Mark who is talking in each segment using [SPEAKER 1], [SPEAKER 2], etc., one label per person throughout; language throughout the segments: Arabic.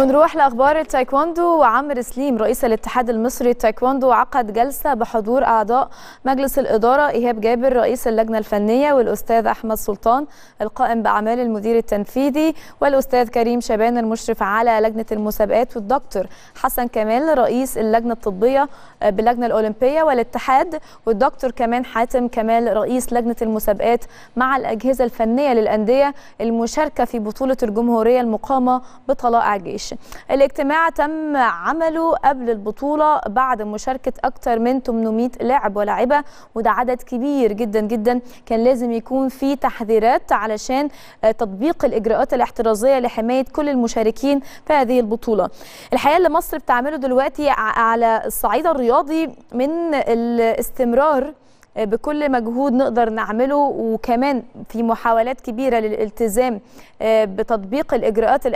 [SPEAKER 1] ونروح لاخبار التايكوندو وعمرو سليم رئيس الاتحاد المصري التايكوندو عقد جلسه بحضور اعضاء مجلس الاداره ايهاب جابر رئيس اللجنه الفنيه والاستاذ احمد سلطان القائم باعمال المدير التنفيذي والاستاذ كريم شبان المشرف على لجنه المسابقات والدكتور حسن كمال رئيس اللجنه الطبيه باللجنه الاولمبيه والاتحاد والدكتور كمان حاتم كمال رئيس لجنه المسابقات مع الاجهزه الفنيه للانديه المشاركه في بطوله الجمهوريه المقامه بطلائع جيش ماشي الاجتماع تم عمله قبل البطولة بعد مشاركة أكثر من 800 لاعب ولاعبة وده عدد كبير جدا جدا كان لازم يكون في تحذيرات علشان آه، تطبيق الإجراءات الاحترازية لحماية كل المشاركين في هذه البطولة الحقيقة اللي مصر بتعمله دلوقتي على الصعيد الرياضي من الاستمرار بكل مجهود نقدر نعمله وكمان في محاولات كبيره للالتزام آه، بتطبيق الاجراءات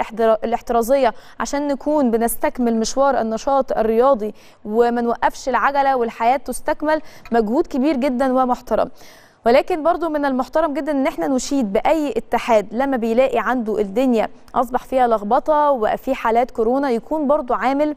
[SPEAKER 1] الاحترازيه عشان نكون بنستكمل مشوار النشاط الرياضي وما نوقفش العجله والحياه تستكمل مجهود كبير جدا ومحترم ولكن برضو من المحترم جدا ان احنا نشيد باي اتحاد لما بيلاقي عنده الدنيا اصبح فيها لخبطه وفي حالات كورونا يكون برضو عامل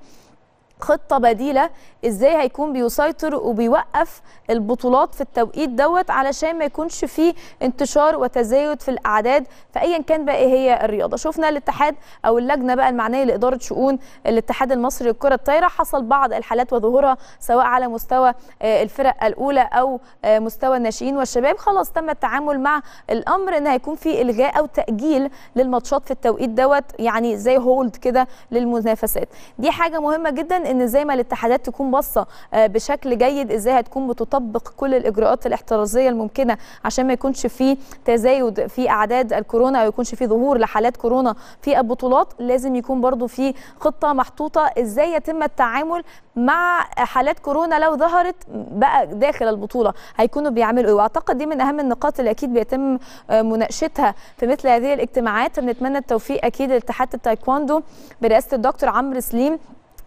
[SPEAKER 1] خطه بديله ازاي هيكون بيسيطر وبيوقف البطولات في التوقيت دوت علشان ما يكونش فيه انتشار وتزايد في الاعداد فايا كان بقى ايه هي الرياضه شفنا الاتحاد او اللجنه بقى المعنيه لاداره شؤون الاتحاد المصري للكره الطايره حصل بعض الحالات وظهورها سواء على مستوى آه، الفرق الاولى او آه، مستوى الناشئين والشباب خلاص تم التعامل مع الامر ان هيكون في الغاء او تاجيل للماتشات في التوقيت دوت يعني زي هولد كده للمنافسات دي حاجه مهمه جدا ان ازاي ما الاتحادات تكون باصه آه، بشكل جيد ازاي هتكون بتطبق كل الاجراءات الاحترازيه الممكنه عشان ما يكونش في تزايد في اعداد الكورونا او يكونش في ظهور لحالات كورونا في البطولات لازم يكون برضو في خطه محطوطه ازاي يتم التعامل مع حالات كورونا لو ظهرت بقى داخل البطوله هيكونوا بيعملوا ايه واعتقد دي من اهم النقاط اللي اكيد بيتم آه، مناقشتها في مثل هذه الاجتماعات بنتمنى التوفيق اكيد لاتحاد التايكواندو برئاسه الدكتور عمرو سليم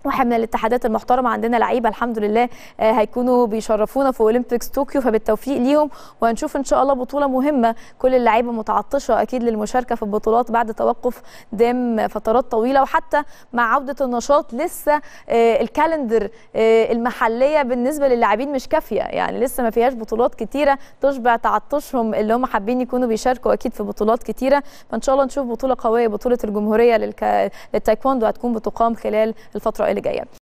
[SPEAKER 1] واحد من الاتحادات المحترمه عندنا لعيبه الحمد لله آه، هيكونوا بيشرفونا في اولمبيكس طوكيو فبالتوفيق ليهم وهنشوف ان شاء الله بطوله مهمه كل اللعيبه متعطشه اكيد للمشاركه في البطولات بعد توقف دام فترات طويله وحتى مع عوده النشاط لسه آه، الكالندر آه، المحليه بالنسبه للاعبين مش كافيه يعني لسه ما فيهاش بطولات كتيره تشبع تعطشهم اللي هم حابين يكونوا بيشاركوا اكيد في بطولات كتيره فان شاء الله نشوف بطوله قويه بطوله الجمهوريه للتايكوندو هتكون بتقام خلال الفتره اللي جايه